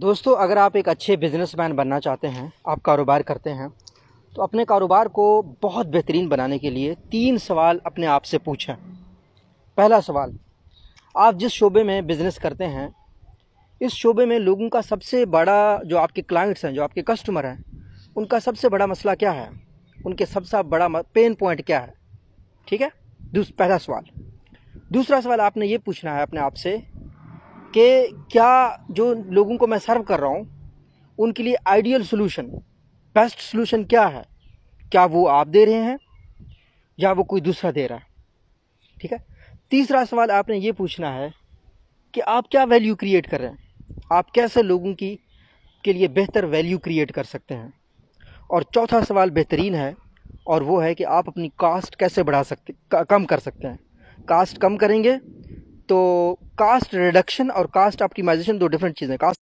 दोस्तों अगर आप एक अच्छे बिजनेसमैन बनना चाहते हैं आप कारोबार करते हैं तो अपने कारोबार को बहुत बेहतरीन बनाने के लिए तीन सवाल अपने आप से पूछें पहला सवाल आप जिस शोबे में बिज़नेस करते हैं इस शोबे में लोगों का सबसे बड़ा जो आपके क्लाइंट्स हैं जो आपके कस्टमर हैं उनका सबसे बड़ा मसला क्या है उनके सबसे बड़ा पेन पॉइंट क्या है ठीक है पहला सवाल दूसरा सवाल आपने ये पूछना है अपने आप से कि क्या जो लोगों को मैं सर्व कर रहा हूँ उनके लिए आइडियल सोल्यूशन बेस्ट सोल्यूशन क्या है क्या वो आप दे रहे हैं या वो कोई दूसरा दे रहा है ठीक है तीसरा सवाल आपने ये पूछना है कि आप क्या वैल्यू क्रिएट कर रहे हैं आप कैसे लोगों की के लिए बेहतर वैल्यू क्रिएट कर सकते हैं और चौथा सवाल बेहतरीन है और वो है कि आप अपनी कास्ट कैसे बढ़ा सकते कम कर सकते हैं कास्ट कम करेंगे तो कास्ट रिडक्शन और कास्ट ऑप्टिमाइजेशन दो डिफरेंट चीज़ें कास्ट